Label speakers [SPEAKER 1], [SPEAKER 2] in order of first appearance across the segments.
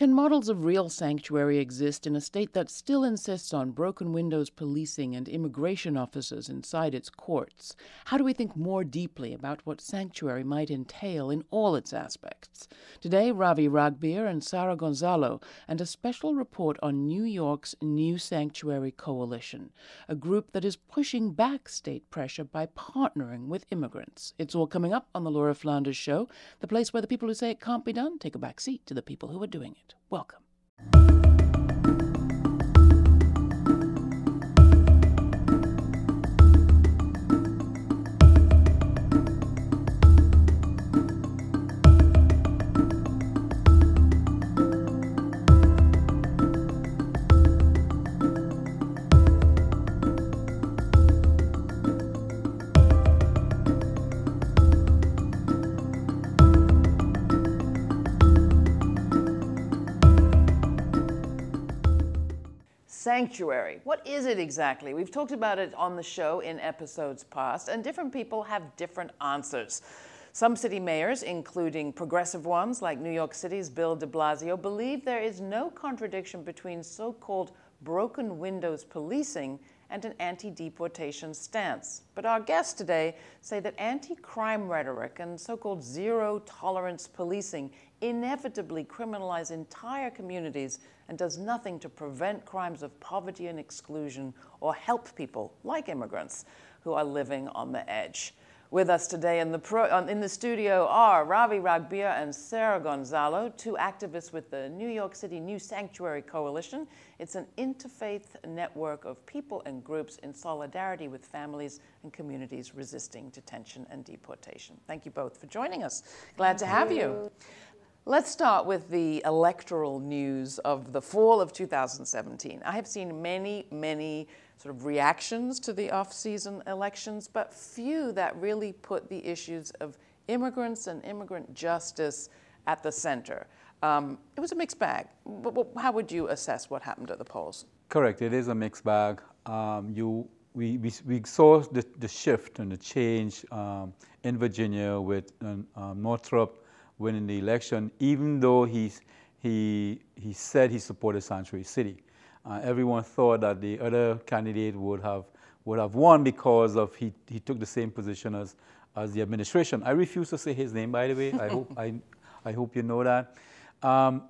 [SPEAKER 1] Can models of real sanctuary exist in a state that still insists on broken windows policing and immigration officers inside its courts? How do we think more deeply about what sanctuary might entail in all its aspects? Today, Ravi Ragbir and Sara Gonzalo, and a special report on New York's New Sanctuary Coalition, a group that is pushing back state pressure by partnering with immigrants. It's all coming up on The Laura Flanders Show, the place where the people who say it can't be done take a back seat to the people who are doing it. Welcome. sanctuary. What is it exactly? We've talked about it on the show in episodes past, and different people have different answers. Some city mayors, including progressive ones like New York City's Bill de Blasio, believe there is no contradiction between so called broken windows policing and an anti deportation stance. But our guests today say that anti crime rhetoric and so called zero tolerance policing inevitably criminalize entire communities and does nothing to prevent crimes of poverty and exclusion or help people, like immigrants, who are living on the edge. With us today in the, pro, in the studio are Ravi Ragbir and Sarah Gonzalo, two activists with the New York City New Sanctuary Coalition. It's an interfaith network of people and groups in solidarity with families and communities resisting detention and deportation. Thank you both for joining us. Glad Thank to have you. you. Let's start with the electoral news of the fall of 2017. I have seen many, many sort of reactions to the off-season elections, but few that really put the issues of immigrants and immigrant justice at the center. Um, it was a mixed bag. How would you assess what happened at the polls?
[SPEAKER 2] Correct. It is a mixed bag. Um, you, we, we, we, saw the, the shift and the change um, in Virginia with um, um, Northrop winning the election, even though he he, he said he supported Sanctuary City. Uh, everyone thought that the other candidate would have, would have won because of he, he took the same position as, as the administration. I refuse to say his name, by the way. I, hope, I, I hope you know that. Um,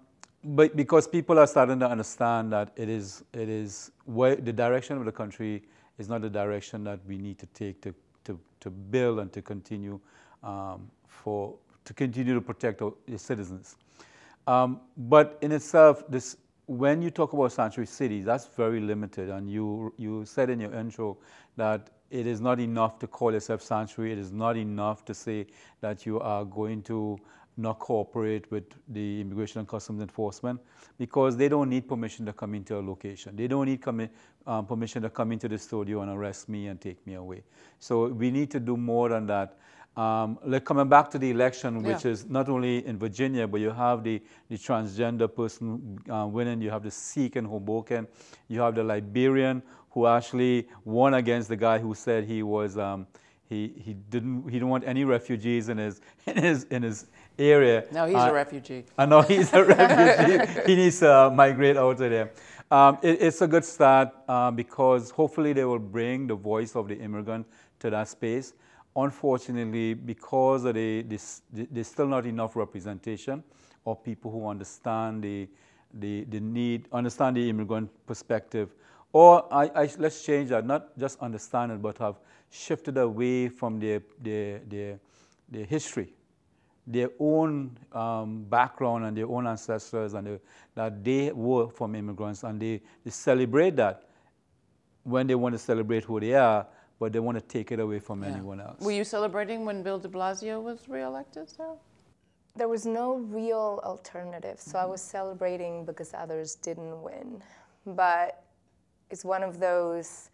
[SPEAKER 2] but because people are starting to understand that it is, it is where the direction of the country is not the direction that we need to take to, to, to build and to continue um, for, to continue to protect our, citizens. Um, but in itself, this, when you talk about sanctuary cities, that's very limited. And you, you said in your intro that it is not enough to call yourself sanctuary. It is not enough to say that you are going to not cooperate with the Immigration and Customs Enforcement because they don't need permission to come into a location. They don't need um, permission to come into the studio and arrest me and take me away. So we need to do more than that. Um, like coming back to the election, which yeah. is not only in Virginia, but you have the, the transgender person uh, winning, you have the Sikh in Hoboken, you have the Liberian who actually won against the guy who said he was um, he he didn't he didn't want any refugees in his in his in his area. No, he's uh, a refugee. I know he's a refugee. he needs to uh, migrate out of there. Um, it, it's a good start um, because hopefully they will bring the voice of the immigrant to that space. Unfortunately, because there's still not enough representation of people who understand the, the, the need, understand the immigrant perspective, or I, I, let's change that, not just understand it, but have shifted away from their, their, their, their history, their own um, background and their own ancestors, and the, that they were from immigrants, and they, they celebrate that when they want to celebrate who they are, but they want to take it away from yeah. anyone else. Were
[SPEAKER 3] you celebrating when Bill de Blasio was reelected, Sarah? There was no real alternative, so mm-hmm. I was celebrating because others didn't win. But it's one of those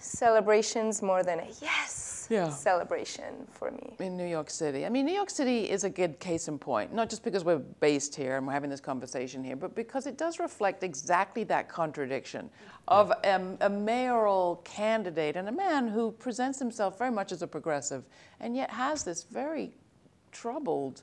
[SPEAKER 3] celebrations more than a yes yeah. celebration for me. In New
[SPEAKER 1] York City. I mean, New York City is a good case in point, not just because we're based here and we're having this conversation here, but because it does reflect exactly that contradiction of um, a mayoral candidate and a man who presents himself very much as a progressive and yet has this very troubled,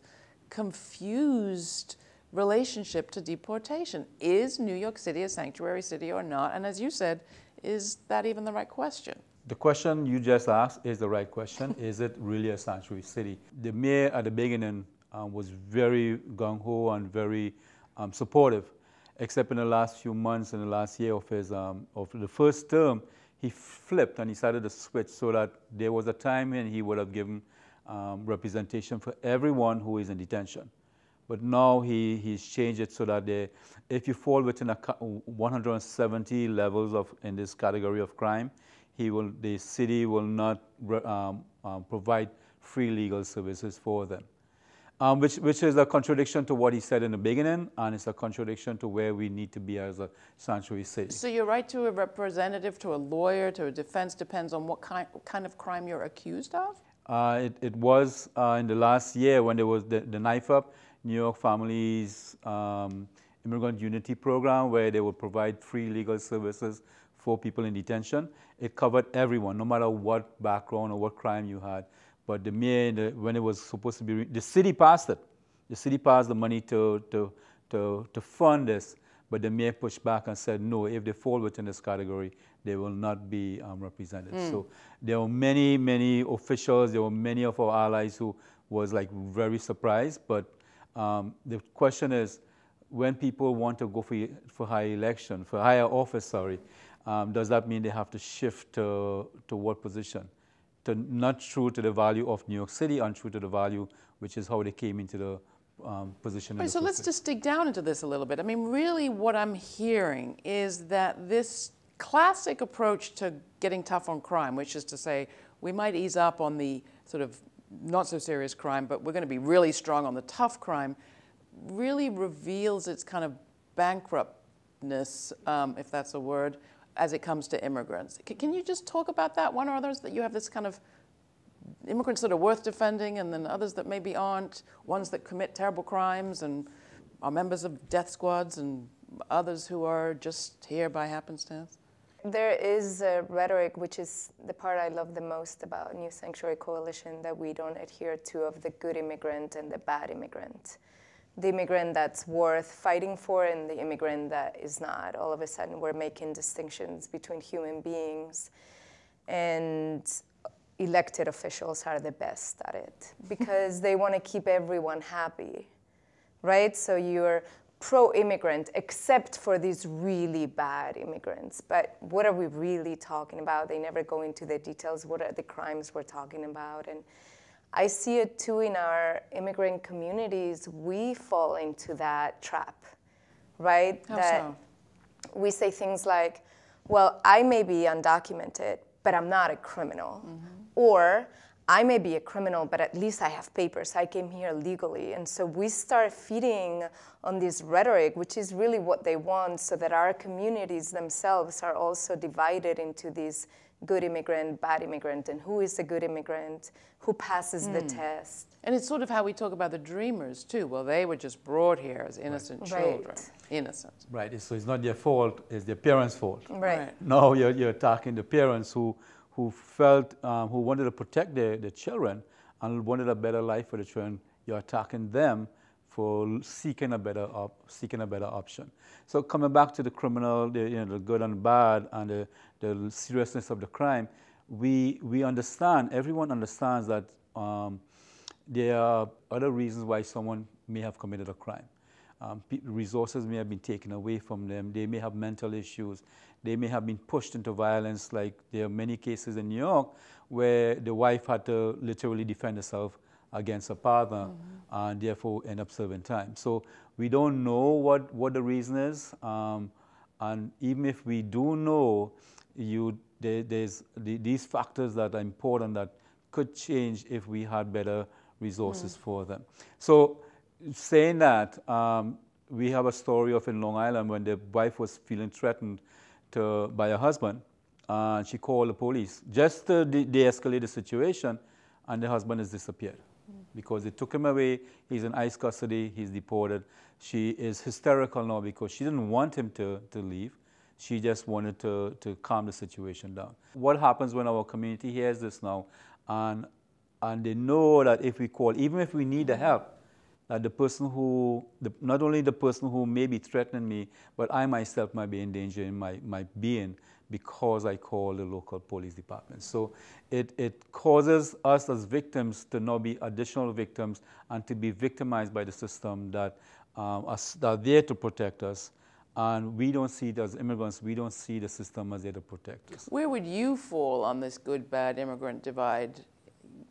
[SPEAKER 1] confused, relationship to deportation. Is New York City a sanctuary city or not? And as you said, is that even the right question?
[SPEAKER 2] The question you just asked is the right question. is it really a sanctuary city? The mayor at the beginning um, was very gung ho and very um, supportive, except in the last few months and the last year of his um, of the first term, he flipped and he started to switch so that there was a time when he would have given um, representation for everyone who is in detention. But now he, he's changed it so that they, if you fall within a 170 levels of, in this category of crime, he will, the city will not um, um, provide free legal services for them. Um, which, which is a contradiction to what he said in the beginning, and it's a contradiction to where we need to be as a sanctuary city. So
[SPEAKER 1] your right to a representative, to a lawyer, to a defense depends on what kind, what kind of crime you're accused of?
[SPEAKER 2] Uh, it, it was uh, in the last year when there was the, the knife up, New York Families um, Immigrant Unity Program, where they would provide free legal services for people in detention. It covered everyone, no matter what background or what crime you had. But the mayor, the, when it was supposed to be, the city passed it. The city passed the money to, to, to, to fund this, but the mayor pushed back and said, no, if they fall within this category, they will not be um, represented. Mm. So there were many, many officials, there were many of our allies who was like very surprised, but um, the question is, when people want to go for, for higher election, for higher office, sorry, um, does that mean they have to shift to, to what position? To not true to the value of New York City, untrue to the value, which is how they came into the um, position. Right, so let's
[SPEAKER 1] just dig down into this a little bit. I mean, really what I'm hearing is that this classic approach to getting tough on crime, which is to say, we might ease up on the sort of not so serious crime, but we're going to be really strong on the tough crime, really reveals its kind of bankruptness, um, if that's a word, as it comes to immigrants. C can you just talk about that one or others that you have this kind of immigrants that are worth defending and then others that maybe aren't, ones that commit terrible crimes and are members of death squads and others who are just here by happenstance?
[SPEAKER 3] There is a rhetoric, which is the part I love the most about New Sanctuary Coalition, that we don't adhere to of the good immigrant and the bad immigrant. The immigrant that's worth fighting for and the immigrant that is not. All of a sudden, we're making distinctions between human beings, and elected officials are the best at it because they want to keep everyone happy right? So you're pro-immigrant, except for these really bad immigrants. But what are we really talking about? They never go into the details. What are the crimes we're talking about? And I see it too in our immigrant communities. We fall into that trap, right? How that so? we say things like, well, I may be undocumented, but I'm not a criminal. Mm-hmm. Or I may be a criminal, but at least I have papers. I came here legally. And so we start feeding on this rhetoric, which is really what they want, so that our communities themselves are also divided into these good immigrant, bad immigrant, and who is a good immigrant, who passes mm. the hmm. test.
[SPEAKER 1] And it's sort of how we talk about the dreamers, too. Well, they were just brought here as innocent right. children. Right. Innocent.
[SPEAKER 2] Right. So it's not their fault, it's their parents' fault. Right. right. No, you're, you're attacking the parents who who felt, um, who wanted to protect their, their children and wanted a better life for the children, you're attacking them for seeking a better op- seeking a better option. So coming back to the criminal, the, you know, the good and bad, and the, the seriousness of the crime, we we understand. Everyone understands that um, there are other reasons why someone may have committed a crime. Um, resources may have been taken away from them. They may have mental issues. They may have been pushed into violence. Like there are many cases in New York where the wife had to literally defend herself against her father mm -hmm. and therefore end up serving time. So we don't know what, what the reason is. Um, and even if we do know, you, there, there's the, these factors that are important that could change if we had better resources mm. for them. So saying that, um, we have a story of in Long Island when the wife was feeling threatened to, by her husband. Uh, she called the police just to de, de escalate the situation, and the husband has disappeared mm. because they took him away. He's in ICE custody. He's deported. She is hysterical now because she didn't want him to, to leave. She just wanted to, to calm the situation down. What happens when our community hears this now, and, and they know that if we call, even if we need the help, that uh, the person who, the, not only the person who may be threatening me, but I myself might be endangering my, my being because I call the local police department. So it, it causes us as victims to not be additional victims and to be victimized by the system that, um, are, that are there to protect us. And we don't see it as immigrants, we don't see the system as there to protect
[SPEAKER 1] us. Where would you fall on this good bad immigrant divide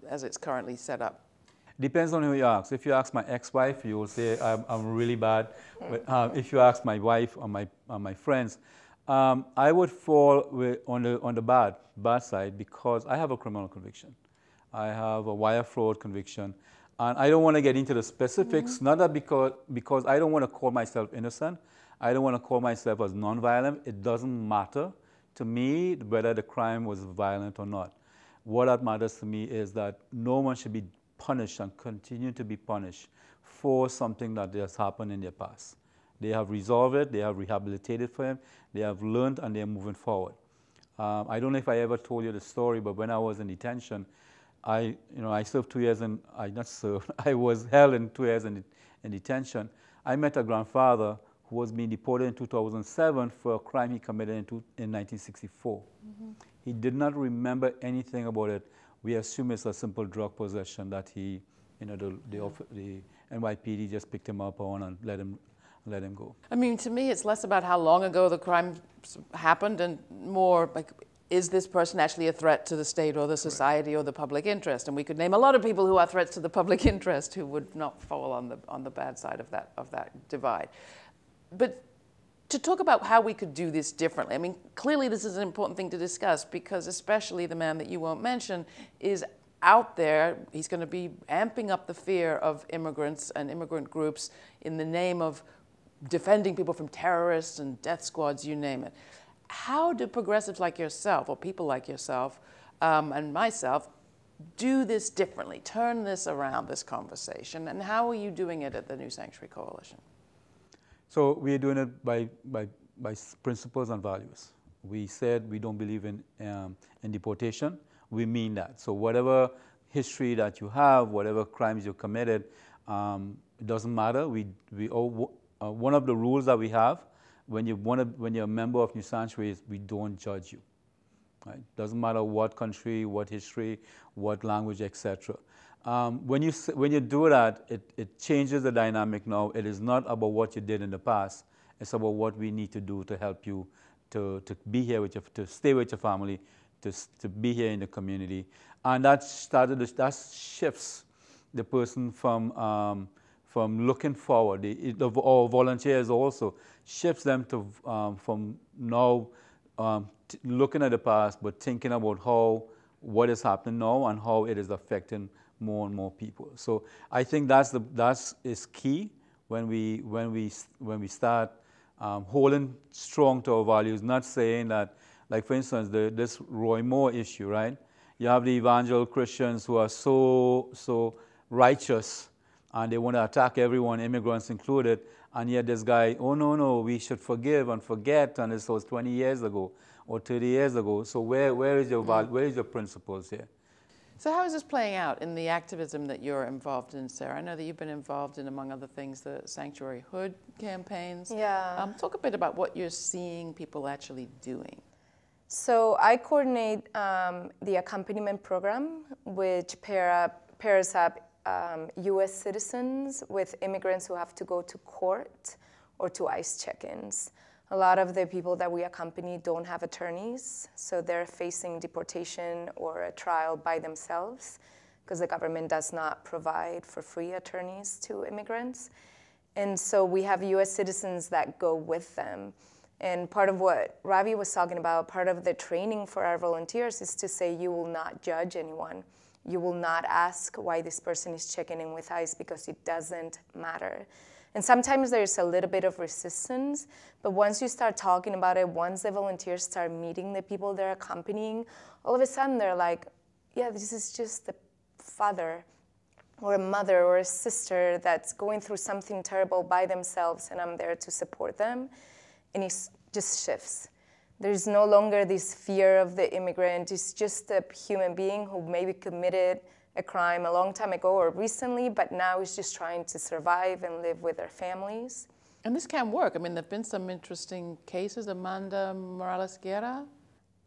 [SPEAKER 1] as it's currently set up?
[SPEAKER 2] Depends on who you ask. If you ask my ex-wife, you will say, I'm, I'm really bad. But um, if you ask my wife or my, or my friends, um, I would fall on the, on the bad, bad side because I have a criminal conviction. I have a wire fraud conviction. And I don't want to get into the specifics, mm -hmm. not that because, because I don't want to call myself innocent. I don't want to call myself as nonviolent. It doesn't matter to me whether the crime was violent or not. What that matters to me is that no one should be punished and continue to be punished for something that has happened in their past. They have resolved it, they have rehabilitated for him, they have learned, and they are moving forward. Um, I don't know if I ever told you the story, but when I was in detention, I, you know, I served two years in, I not served, I was held in two years in, in detention. I met a grandfather who was being deported in 2007 for a crime he committed in, two, in 1964. Mm -hmm. He did not remember anything about it we assume it's a simple drug possession that he, you know, the, the, the NYPD just picked him up on and let him let him go. I
[SPEAKER 1] mean, to me, it's less about how long ago the crime happened and more like is this person actually a threat to the state or the society or the public interest? And we could name a lot of people who are threats to the public interest who would not fall on the on the bad side of that of that divide. But to talk about how we could do this differently. I mean, clearly this is an important thing to discuss because especially the man that you won't mention is out there. He's going to be amping up the fear of immigrants and immigrant groups in the name of defending people from terrorists and death squads, you name it. How do progressives like yourself or people like yourself um, and myself do this differently, turn this around, this conversation, and how are you doing it at the New Sanctuary Coalition?
[SPEAKER 2] So we are doing it by, by, by principles and values. We said we don't believe in, um, in deportation. We mean that. So whatever history that you have, whatever crimes you committed, um, it doesn't matter. We, we all, uh, one of the rules that we have when, you wanna, when you're a member of New Sanctuary is we don't judge you. Right? Doesn't matter what country, what history, what language, etc. Um, when, you, when you do that, it, it changes the dynamic now. It is not about what you did in the past. It's about what we need to do to help you to, to be here with your, to stay with your family, to, to be here in the community. And that started, that shifts the person from, um, from looking forward, the, volunteers also, shifts them to, um, from now um, looking at the past, but thinking about how, what is happening now and how it is affecting more and more people. So I think that's the that's is key when we when we when we start um, holding strong to our values, not saying that, like for instance, the, this Roy Moore issue, right? You have the evangelical Christians who are so so righteous, and they want to attack everyone, immigrants included. And yet this guy, oh no no, we should forgive and forget, and this was 20 years ago or 30 years ago. So where where is your where is your principles here?
[SPEAKER 1] So how is this playing out in the activism that you're involved in, Sarah? I know that you've been involved in, among other things, the Sanctuary Hood
[SPEAKER 3] campaigns. Yeah. Um,
[SPEAKER 1] talk a bit about what you're seeing people actually doing.
[SPEAKER 3] So I coordinate um, the accompaniment program, which pair up, pairs up um, U.S. citizens with immigrants who have to go to court or to ICE check-ins. A lot of the people that we accompany don't have attorneys, so they're facing deportation or a trial by themselves because the government does not provide for free attorneys to immigrants. And so we have US citizens that go with them. And part of what Ravi was talking about, part of the training for our volunteers is to say you will not judge anyone. You will not ask why this person is checking in with ICE because it doesn't matter. And sometimes there's a little bit of resistance, but once you start talking about it, once the volunteers start meeting the people they're accompanying, all of a sudden they're like, yeah, this is just a father or a mother or a sister that's going through something terrible by themselves and I'm there to support them. And it just shifts. There's no longer this fear of the immigrant, it's just a human being who maybe committed a crime a long time ago or recently, but now is just trying to survive and live with their families. And this can work. I mean,
[SPEAKER 1] there have been some interesting cases. Amanda
[SPEAKER 3] Morales Guerra?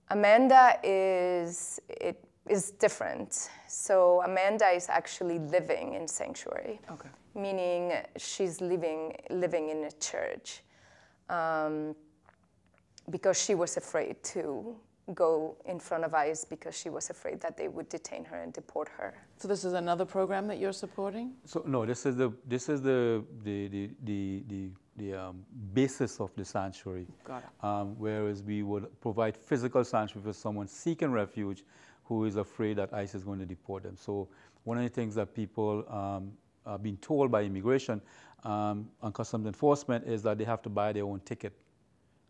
[SPEAKER 1] Amanda
[SPEAKER 3] is, it is different. So Amanda is actually living in sanctuary, okay. meaning she's living, living in a church um, because she was afraid to go in front of ICE because she was afraid that they would detain her and deport her.
[SPEAKER 1] So this is another program that you're supporting?
[SPEAKER 2] So no, this is the this is the the the the, the, the um, basis of the sanctuary. Got it. Um, whereas we would provide physical sanctuary for someone seeking refuge who is afraid that ICE is going to deport them. So one of the things that people um, are being told by immigration um, and customs enforcement is that they have to buy their own ticket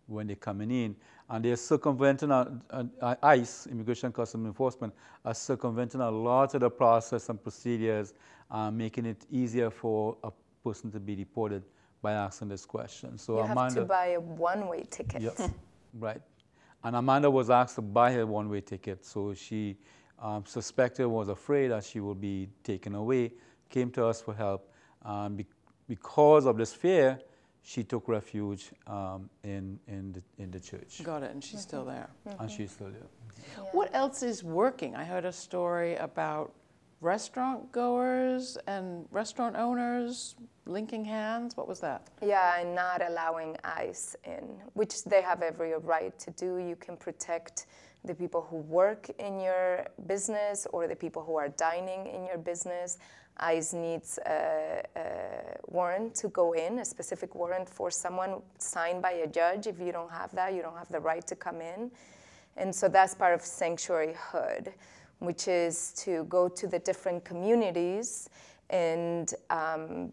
[SPEAKER 2] when they're coming in and they're circumventing uh, uh, ICE, Immigration Customs Enforcement, are circumventing a lot of the process and procedures, uh, making it easier for a person to be deported by asking this question. So you Amanda, have to buy
[SPEAKER 3] a one-way ticket. Yeah,
[SPEAKER 2] right. And Amanda was asked to buy a one-way ticket, so she um, suspected, was afraid that she would be taken away, came to us for help. Um, be because of this fear, she took refuge um, in, in, the, in the church. Got it, and she's mm -hmm. still mm-hmm. there. Mm -hmm. And she's still there. Mm-hmm.
[SPEAKER 1] Yeah. What else is working? I heard a story about restaurant goers and restaurant owners linking hands. What was that?
[SPEAKER 3] Yeah, and not allowing ice in, which they have every right to do. You can protect the people who work in your business or the people who are dining in your business. ICE needs a, a, warrant to go in, a specific warrant for someone signed by a judge. If you don't have that, you don't have the right to come in. And so that's part of sanctuaryhood, which is to go to the different communities and um,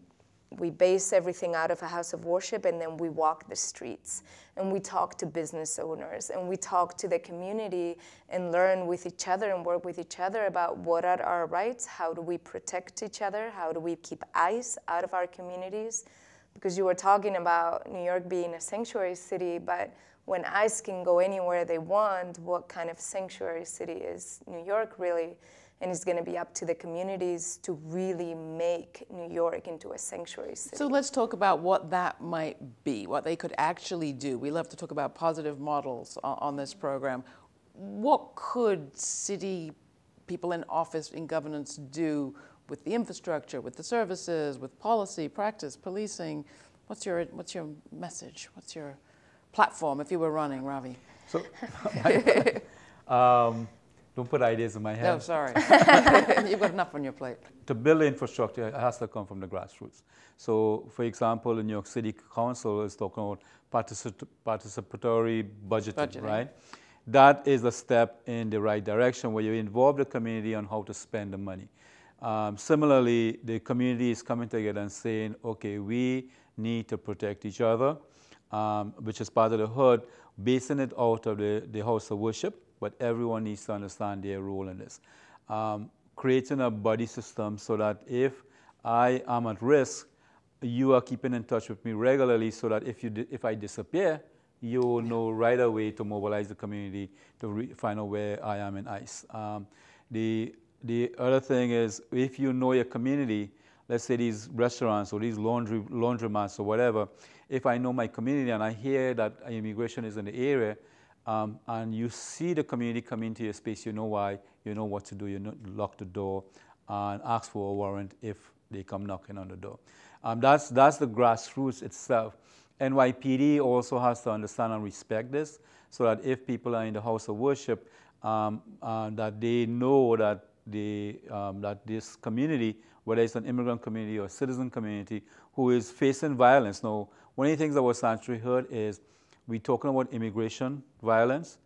[SPEAKER 3] we base everything out of a house of worship and then we walk the streets and we talk to business owners and we talk to the community and learn with each other and work with each other about what are our rights, how do we protect each other, how do we keep ICE out of our communities. Because you were talking about New York being a sanctuary city, but when ICE can go anywhere they want, what kind of sanctuary city is New York really? and it's going to be up to the communities to really make New York into a sanctuary city. So
[SPEAKER 1] let's talk about what that might be, what they could actually do. We love to talk about positive models on, this program. What could city people in office, in governance, do with the infrastructure, with the services, with policy, practice, policing? What's your, what's your message? What's your platform if you were running, Ravi? So,
[SPEAKER 2] um, don't put ideas in my head. No, sorry.
[SPEAKER 1] You've got enough on your plate.
[SPEAKER 2] To build infrastructure has to come from the grassroots. So, for example, the New York City Council is talking about particip participatory budgeting, budgeting, right? That is a step in the right direction where you involve the community on how to spend the money. Um, similarly, the community is coming together and saying, okay, we need to protect each other, um, which is part of the hood, basing it out of the, the house of worship but everyone needs to understand their role in this. Um, creating a buddy system so that if I am at risk, you are keeping in touch with me regularly so that if, you if I disappear, you will know right away to mobilize the community to find out where I am in ICE. Um, the, the other thing is if you know your community, let's say these restaurants or these laundry, laundromats or whatever, if I know my community and I hear that immigration is in the area, um, and you see the community come into your space, you know why, you know what to do, you, know, you lock the door and ask for a warrant if they come knocking on the door. Um, that's, that's the grassroots itself. NYPD also has to understand and respect this so that if people are in the house of worship, um, uh, that they know that, they, um, that this community, whether it's an immigrant community or a citizen community, who is facing violence. Now, one of the things that was sanctuary heard is we're talking about immigration violence,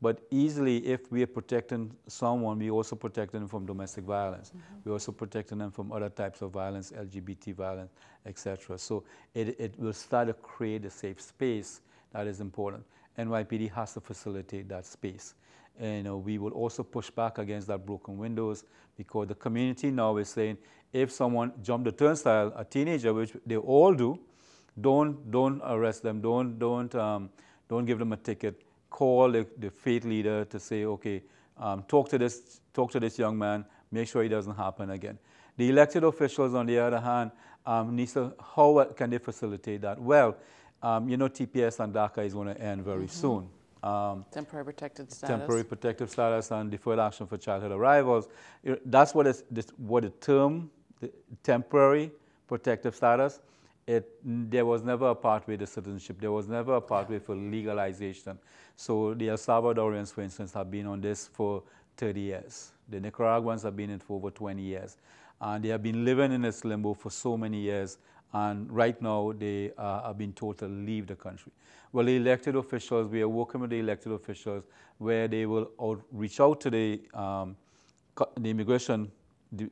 [SPEAKER 2] but easily if we are protecting someone, we're also protecting them from domestic violence. Mm -hmm. We're also protecting them from other types of violence, LGBT violence, etc. So it, it will start to create a safe space that is important. NYPD has to facilitate that space. And you uh, know, we will also push back against that broken windows because the community now is saying if someone jumped the turnstile, a teenager, which they all do, don't, don't arrest them. Don't, don't, um, don't give them a ticket. Call the, the faith leader to say, okay, um, talk, to this, talk to this young man. Make sure it doesn't happen again. The elected officials, on the other hand, um, Nisa, how uh, can they facilitate that? Well, um, you know, TPS and DACA is going to end very mm -hmm. soon. Um,
[SPEAKER 1] temporary protected status. Temporary
[SPEAKER 2] protective status and deferred action for childhood arrivals. That's what, is, what the term, the temporary protective status, it, there was never a pathway to citizenship. There was never a pathway for legalization. So the El Salvadorians, for instance, have been on this for 30 years. The Nicaraguans have been in it for over 20 years. And they have been living in this limbo for so many years. And right now, they uh, have been told to leave the country. Well, the elected officials, we are working with the elected officials where they will reach out to the, um, the immigration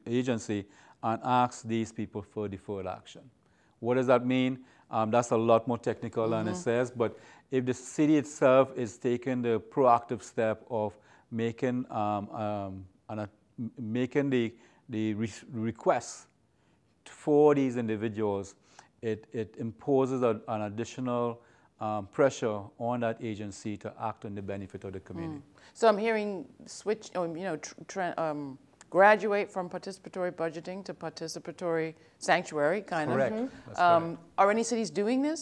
[SPEAKER 2] agency and ask these people for deferred action. What does that mean? Um, that's a lot more technical mm -hmm. than it mm-hmm. says, but if the city itself is taking the proactive step of making, um, um, making the, the re requests for these individuals, it, it imposes a, an additional um, pressure on that agency to act on the benefit of the community.
[SPEAKER 1] Mm. So I'm hearing switch, um, you know, um, graduate from participatory budgeting to participatory sanctuary, kind correct. of. Mm -hmm. Um, correct. Um, are any cities doing this?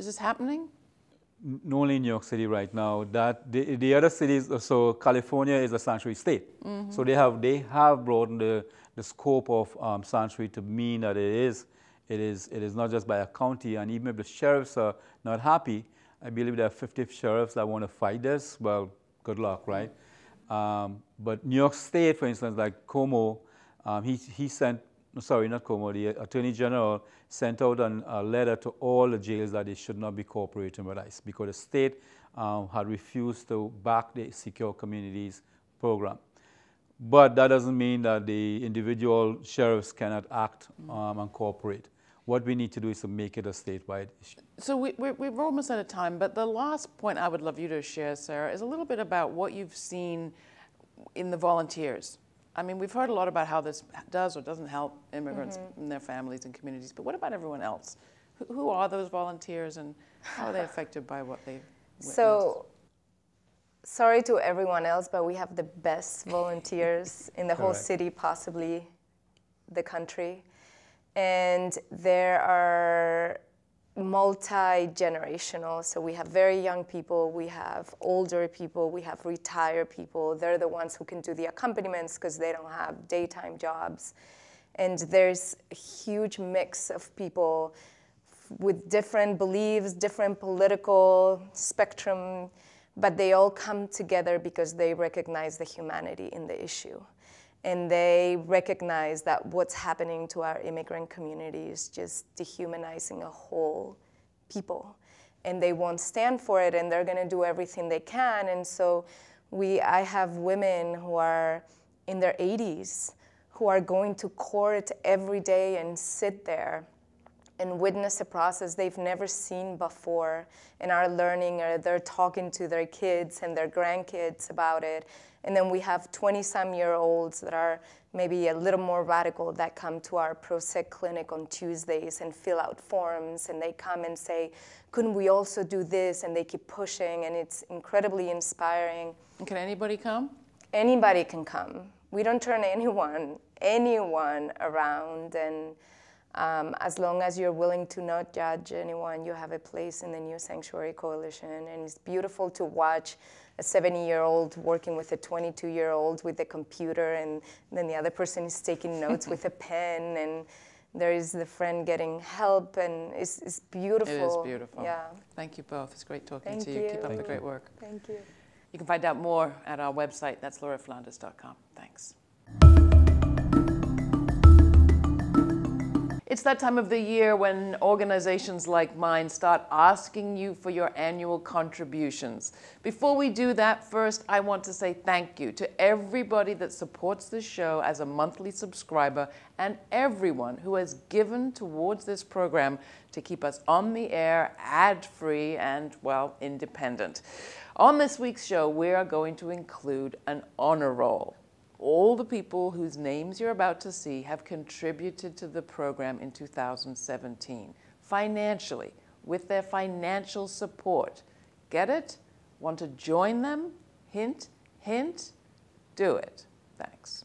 [SPEAKER 1] Is this happening?
[SPEAKER 2] N only in New York City right now. That the, the other cities, uh, so California is a sanctuary state, mm -hmm. so they have they have broadened the, the scope of um, sanctuary to mean that it is it is it is not just by a county, and even if the sheriffs are not happy, I believe there are 50 sheriffs that want to fight this. Well, good luck, right? Um, but New York State, for instance, like Como, um, he, he sent, sorry, not Como, the Attorney General sent out an, a letter to all the jails that they should not be cooperating with ICE because the state um, had refused to back the Secure Communities program. But that doesn't mean that the individual sheriffs cannot act um, and cooperate. What we need to do is to make it a statewide issue.
[SPEAKER 1] So we, are we, almost out of time, but the last point I would love you to share, Sarah, is a little bit about what you've seen in the volunteers. I mean, we've heard a lot about how this does or doesn't help immigrants mm -hmm. and their families and communities, but what about everyone else? Who, who are those volunteers and how are they affected by what they witnessed? So,
[SPEAKER 3] sorry to everyone else, but we have the best volunteers in the whole city, possibly the country and there are multi-generational so we have very young people we have older people we have retired people they're the ones who can do the accompaniments because they don't have daytime jobs and there's a huge mix of people with different beliefs different political spectrum but they all come together because they recognize the humanity in the issue and they recognize that what's happening to our immigrant community is just dehumanizing a whole people. And they won't stand for it, and they're going to do everything they can. And so, we, I have women who are in their 80s who are going to court every day and sit there and witness a process they've never seen before and are learning or uh, they're talking to their kids and their grandkids about it. And then we have 20 some year olds that are maybe a little more radical that come to our ProSec clinic on Tuesdays and fill out forms and they come and say, couldn't we also do this? And they keep pushing and it's incredibly inspiring. And can anybody come? Anybody can come. We don't turn anyone, anyone around and um, as long as you're willing to not judge anyone, you have a place in the New Sanctuary Coalition. And it's beautiful to watch a 70 year old working with a 22 year old with a computer, and then the other person is taking notes with a pen. and there is the friend getting help, and it's, it's beautiful. It is beautiful. Yeah. Thank you
[SPEAKER 1] both. It's great talking Thank to you. you. Keep up the great work. Thank you. You can find out more at our website. That's lauraflanders.com. Thanks. It's that time of the year when organizations like mine start asking you for your annual contributions. Before we do that, first, I want to say thank you to everybody that supports this show as a monthly subscriber and everyone who has given towards this program to keep us on the air, ad free, and, well, independent. On this week's show, we are going to include an honor roll. All the people whose names you're about to see have contributed to the program in 2017 financially, with their financial support. Get it? Want to join them? Hint, hint, do it. Thanks.